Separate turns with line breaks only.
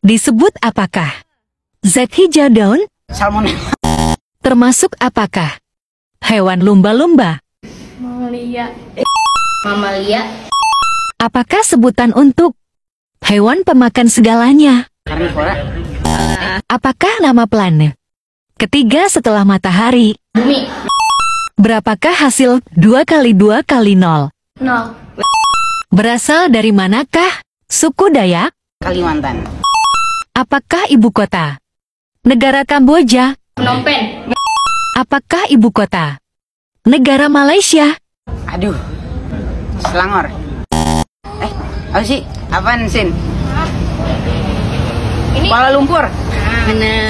Disebut apakah? hijau daun?
Salmonella.
Termasuk apakah? Hewan lumba-lumba.
Mamalia. Mamalia.
Apakah sebutan untuk hewan pemakan segalanya? Karnivora. Apakah nama planet? Ketiga setelah matahari. Bumi. Berapakah hasil 2 kali 2 kali 0? 0. Berasal dari manakah? Suku Dayak?
Kalimantan.
Apakah ibu kota? Negara Kamboja. Phnom Apakah ibu kota? Negara Malaysia.
Aduh.
Selangor. Eh, apa sih? Apaan, Sin? Ini? Kuala Lumpur. Ah, benar.